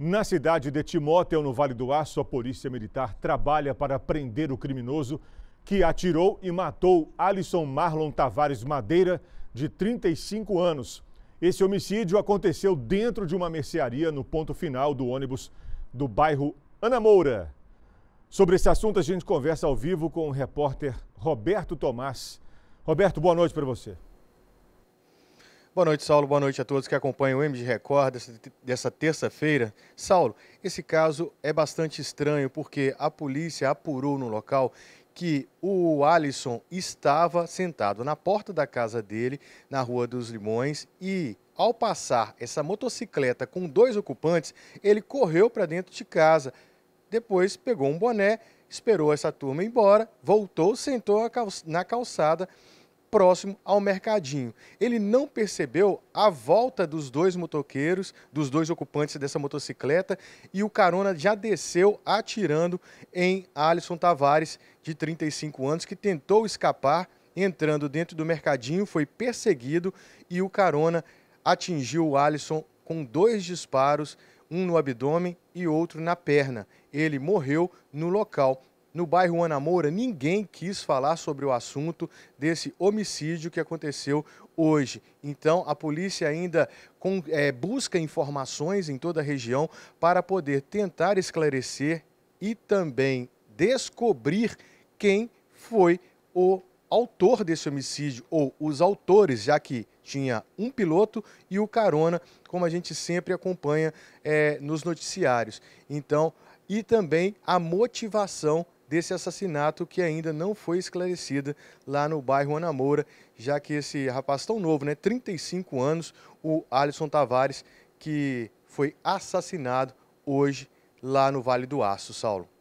Na cidade de Timóteo, no Vale do Aço, a polícia militar trabalha para prender o criminoso que atirou e matou Alisson Marlon Tavares Madeira, de 35 anos. Esse homicídio aconteceu dentro de uma mercearia no ponto final do ônibus do bairro Ana Moura. Sobre esse assunto, a gente conversa ao vivo com o repórter Roberto Tomás. Roberto, boa noite para você. Boa noite, Saulo. Boa noite a todos que acompanham o MG Record dessa, terça-feira. Saulo, esse caso é bastante estranho porque a polícia apurou no local que o Alisson estava sentado na porta da casa dele, na Rua dos Limões, e ao passar essa motocicleta com dois ocupantes, ele correu para dentro de casa. Depois pegou um boné, esperou essa turma ir embora, voltou, sentou na calçada próximo ao mercadinho. Ele não percebeu a volta dos dois motoqueiros, dos dois ocupantes dessa motocicleta, e o carona já desceu atirando em Alisson Tavares, de 35 anos, que tentou escapar entrando dentro do mercadinho, foi perseguido e o carona atingiu o Alisson com dois disparos, um no abdômen e outro na perna. Ele morreu no local no bairro Ana Moura, ninguém quis falar sobre o assunto desse homicídio que aconteceu hoje. Então, a polícia ainda com, é, busca informações em toda a região para poder tentar esclarecer e também descobrir quem foi o autor desse homicídio, ou os autores, já que tinha um piloto e o carona, como a gente sempre acompanha é, nos noticiários. Então, e também a motivação desse assassinato que ainda não foi esclarecida lá no bairro Ana Moura, já que esse rapaz tão novo, né, 35 anos, o Alisson Tavares, que foi assassinado hoje lá no Vale do Aço, Saulo.